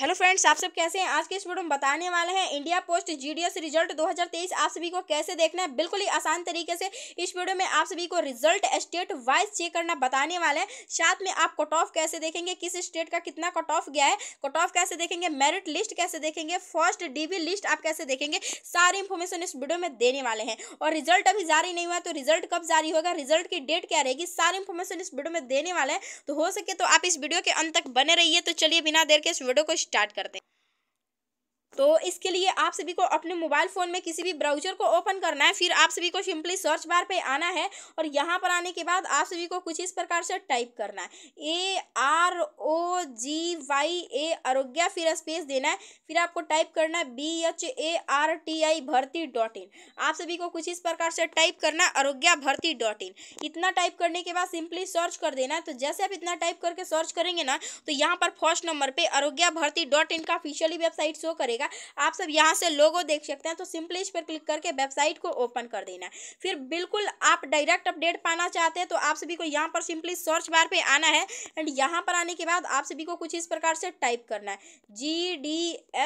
hello friends आप सब कैसे हैं आज के इस वीडियो में बताने वाले हैं इंडिया पोस्ट जीडीएस रिजल्ट 2023 आप सभी को कैसे देखना है बिल्कुल ही आसान तरीके से इस वीडियो में आप सभी को रिजल्ट स्टेट वाइज चेक करना बताने वाले हैं साथ में आप कट ऑफ कैसे देखेंगे किस स्टेट का कितना कट ऑफ गया है कट ऑफ कैसे देखेंगे मेरिट लिस्ट कैसे देखेंगे फर्स्ट डी लिस्ट आप कैसे देखेंगे सारी इन्फॉर्मेशन इस वीडियो में देने वाले हैं और रिजल्ट अभी जारी नहीं हुआ तो रिजल्ट कब जारी होगा रिजल्ट की डेट क्या रहेगी सारी इन्फॉर्मेशन इस वीडियो में देने वाले हैं तो हो सके तो आप इस वीडियो के अंत तक बने रहिए तो चलिए बिना देर के इस वीडियो को स्टार्ट करते हैं तो इसके लिए आप सभी को अपने मोबाइल फ़ोन में किसी भी ब्राउजर को ओपन करना है फिर आप सभी को सिंपली सर्च बार पे आना है और यहाँ पर आने के बाद आप सभी को कुछ इस प्रकार से टाइप करना है A R O ji Y ए आरोग्या फिर स्पेस देना है फिर आपको टाइप करना है B H A R T I भर्ती डॉट इन आप सभी को कुछ इस प्रकार से टाइप करना है आरोग्य भर्ती डॉट इन इतना टाइप करने के बाद सिंपली सर्च कर देना है तो जैसे आप इतना टाइप करके सर्च करेंगे ना तो यहाँ पर फर्स्ट नंबर पर आरोग्या भर्ती डॉट इन का ऑफिशियली वेबसाइट शो करेगा जाएगा आप सब यहाँ से लोगो देख सकते हैं तो सिंपली इस पर क्लिक करके वेबसाइट को ओपन कर देना है फिर बिल्कुल आप डायरेक्ट अपडेट पाना चाहते हैं तो आप सभी को यहाँ पर सिंपली सर्च बार पर आना है एंड यहाँ पर आने के बाद आप सभी को कुछ इस प्रकार से टाइप करना है जी डी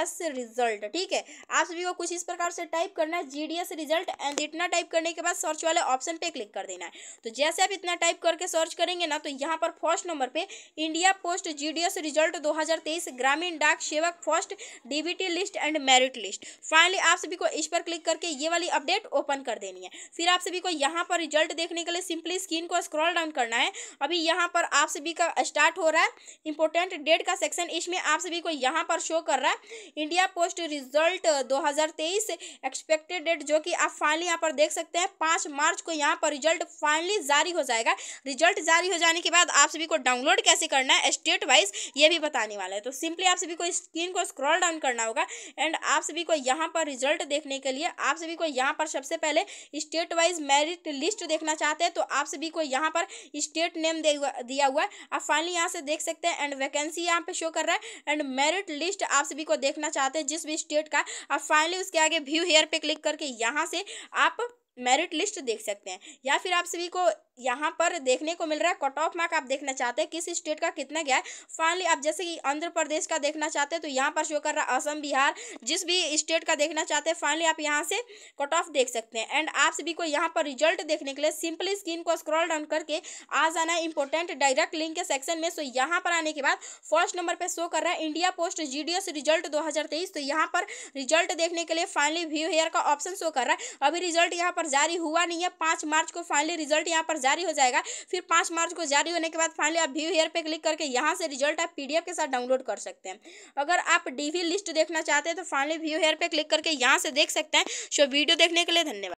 एस रिजल्ट ठीक है आप सभी को कुछ इस प्रकार से टाइप करना है G D S result and इतना टाइप करने के बाद सर्च वाले ऑप्शन पे क्लिक कर देना है तो जैसे आप इतना टाइप करके सर्च करेंगे ना तो यहाँ पर फर्स्ट नंबर पे इंडिया पोस्ट जीडीएस रिजल्ट 2023 ग्रामीण डाक सेवक first DBT list list and merit list finally आप सभी को इस पर क्लिक करके ये वाली अपडेट ओपन कर देनी है फिर आप सभी को यहाँ पर रिजल्ट देखने के लिए सिंपली स्क्रीन को स्क्रॉल डाउन करना है अभी यहाँ पर आप सभी का स्टार्ट हो रहा है इंपॉर्टेंट डेट का सेक्शन इसमें आप सभी को यहाँ पर शो कर रहा है इंडिया पोस्ट रिजल्ट दो एक्सपेक्टेड डेट जो कि आप फाइनली यहाँ पर देख सकते हैं पाँच मार्च को यहाँ पर रिजल्ट फाइनली जारी हो जाएगा रिजल्ट जारी हो जाने के बाद आप सभी को डाउनलोड कैसे करना है स्टेट वाइज ये भी बताने वाला है तो सिंपली आप सभी को स्क्रीन को स्क्रॉल डाउन करना होगा एंड आप सभी को यहाँ पर रिजल्ट देखने के लिए आप सभी को यहाँ पर सबसे पहले स्टेट वाइज मेरिट लिस्ट देखना चाहते हैं तो आप सभी को यहाँ पर स्टेट नेम दिया हुआ है आप फाइनली यहाँ से देख सकते हैं एंड वैकेंसी यहाँ पर शो कर रहा है एंड मेरिट लिस्ट आप सभी को देखना चाहते हैं जिस भी स्टेट का आप फाइनली उसके आगे व्यू हेयर पर क्लिक करके यहाँ से आप मेरिट लिस्ट देख सकते हैं या फिर आप सभी को यहाँ पर देखने को मिल रहा है कट ऑफ मार्क आप देखना चाहते हैं किस स्टेट का कितना गया है फाइनली आप जैसे कि आंध्र प्रदेश का देखना चाहते हैं तो यहाँ पर शो कर रहा है असम बिहार जिस भी स्टेट का देखना चाहते हैं फाइनली आप यहाँ से कट ऑफ देख सकते हैं एंड आप सभी को यहाँ पर रिजल्ट देखने के लिए सिंपली स्क्रीन को स्क्रॉल डाउन करके आ जाना है इंपॉर्टेंट डायरेक्ट लिंक के सेक्शन में सो यहाँ पर आने के बाद फर्स्ट नंबर पर शो कर रहा है इंडिया पोस्ट जी रिजल्ट दो तो यहाँ पर रिजल्ट देखने के लिए फाइनली व्यू हेयर का ऑप्शन शो कर रहा है अभी रिजल्ट यहाँ पर जारी हुआ नहीं है पाँच मार्च को फाइनली रिजल्ट यहाँ पर जारी हो जाएगा फिर पाँच मार्च को जारी होने के बाद फाइनली आप व्यू हेयर पर क्लिक करके यहाँ से रिजल्ट आप पी के साथ डाउनलोड कर सकते हैं अगर आप डी लिस्ट देखना चाहते हैं तो फाइनली व्यू हेयर पर क्लिक करके यहाँ से देख सकते हैं सो वीडियो देखने के लिए धन्यवाद